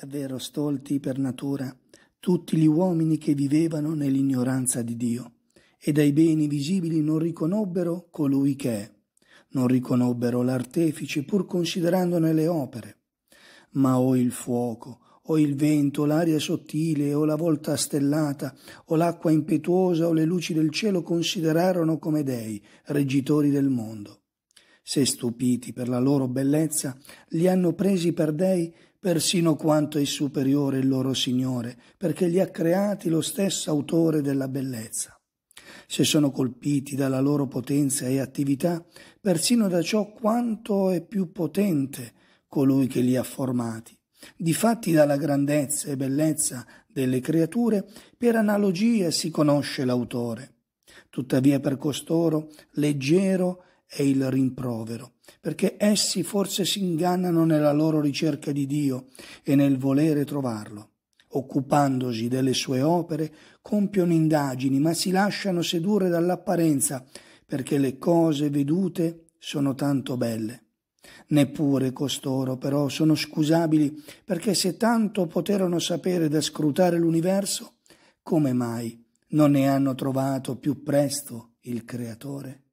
davvero stolti per natura, tutti gli uomini che vivevano nell'ignoranza di Dio, e dai beni visibili non riconobbero colui che è, non riconobbero l'artefice pur considerandone le opere. Ma o il fuoco, o il vento, o l'aria sottile, o la volta stellata, o l'acqua impetuosa, o le luci del cielo considerarono come dei, reggitori del mondo. Se stupiti per la loro bellezza, li hanno presi per dei persino quanto è superiore il loro Signore, perché li ha creati lo stesso autore della bellezza. Se sono colpiti dalla loro potenza e attività, persino da ciò quanto è più potente colui che li ha formati. Difatti dalla grandezza e bellezza delle creature, per analogia si conosce l'autore. Tuttavia per costoro leggero e il rimprovero, perché essi forse si ingannano nella loro ricerca di Dio e nel volere trovarlo. Occupandosi delle sue opere, compiono indagini, ma si lasciano sedurre dall'apparenza, perché le cose vedute sono tanto belle. Neppure costoro però sono scusabili, perché se tanto poterono sapere da scrutare l'universo, come mai non ne hanno trovato più presto il Creatore?